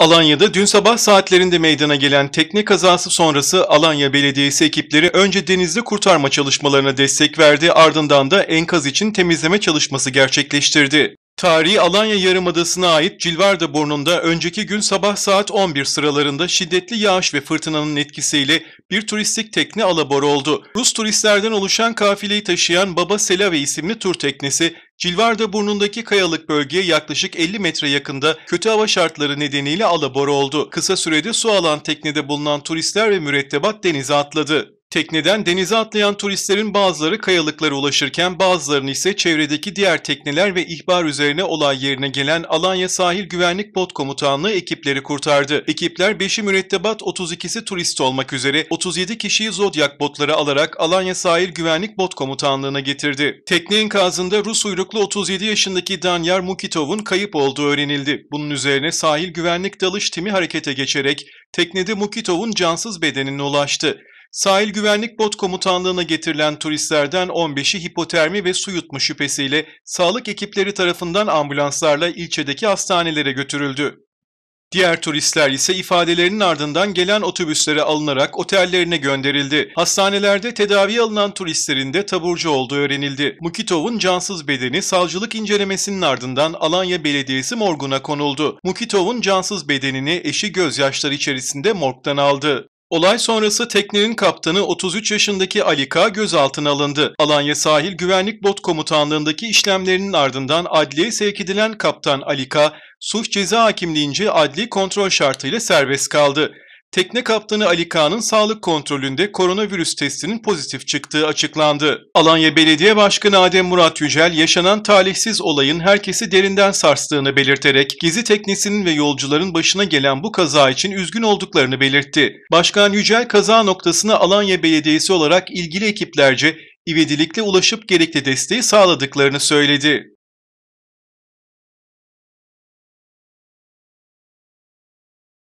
Alanya'da dün sabah saatlerinde meydana gelen tekne kazası sonrası Alanya Belediyesi ekipleri önce denizde kurtarma çalışmalarına destek verdi ardından da enkaz için temizleme çalışması gerçekleştirdi. Tarihi Alanya Yarımadası'na ait Cilvarda Burnu'nda önceki gün sabah saat 11 sıralarında şiddetli yağış ve fırtınanın etkisiyle bir turistik tekne alabor oldu. Rus turistlerden oluşan kafileyi taşıyan Baba Selave isimli tur teknesi Cilvarda burnundaki kayalık bölgeye yaklaşık 50 metre yakında kötü hava şartları nedeniyle alabora oldu. Kısa sürede su alan teknede bulunan turistler ve mürettebat denize atladı. Tekneden denize atlayan turistlerin bazıları kayalıklara ulaşırken bazılarını ise çevredeki diğer tekneler ve ihbar üzerine olay yerine gelen Alanya Sahil Güvenlik Bot Komutanlığı ekipleri kurtardı. Ekipler 5'i mürettebat 32'si turist olmak üzere 37 kişiyi Zodiac botları alarak Alanya Sahil Güvenlik Bot Komutanlığı'na getirdi. Tekne enkazında Rus uyruklu 37 yaşındaki Danyar Mukitov'un kayıp olduğu öğrenildi. Bunun üzerine sahil güvenlik dalış timi harekete geçerek teknede Mukitov'un cansız bedenine ulaştı. Sahil Güvenlik Bot Komutanlığı'na getirilen turistlerden 15'i hipotermi ve su yutma şüphesiyle sağlık ekipleri tarafından ambulanslarla ilçedeki hastanelere götürüldü. Diğer turistler ise ifadelerinin ardından gelen otobüslere alınarak otellerine gönderildi. Hastanelerde tedavi alınan turistlerin de taburcu olduğu öğrenildi. Mukitov'un cansız bedeni savcılık incelemesinin ardından Alanya Belediyesi morguna konuldu. Mukitov'un cansız bedenini eşi gözyaşları içerisinde morgdan aldı. Olay sonrası teknenin kaptanı 33 yaşındaki Ali K. gözaltına alındı. Alanya Sahil Güvenlik Bot Komutanlığındaki işlemlerinin ardından adliye sevk edilen kaptan Ali K. suç ceza hakimliğince adli kontrol şartıyla serbest kaldı. Tekne kaptanı Ali Kağan'ın sağlık kontrolünde koronavirüs testinin pozitif çıktığı açıklandı. Alanya Belediye Başkanı Adem Murat Yücel yaşanan talihsiz olayın herkesi derinden sarstığını belirterek gizli teknesinin ve yolcuların başına gelen bu kaza için üzgün olduklarını belirtti. Başkan Yücel kaza noktasına Alanya Belediyesi olarak ilgili ekiplerce ivedilikle ulaşıp gerekli desteği sağladıklarını söyledi.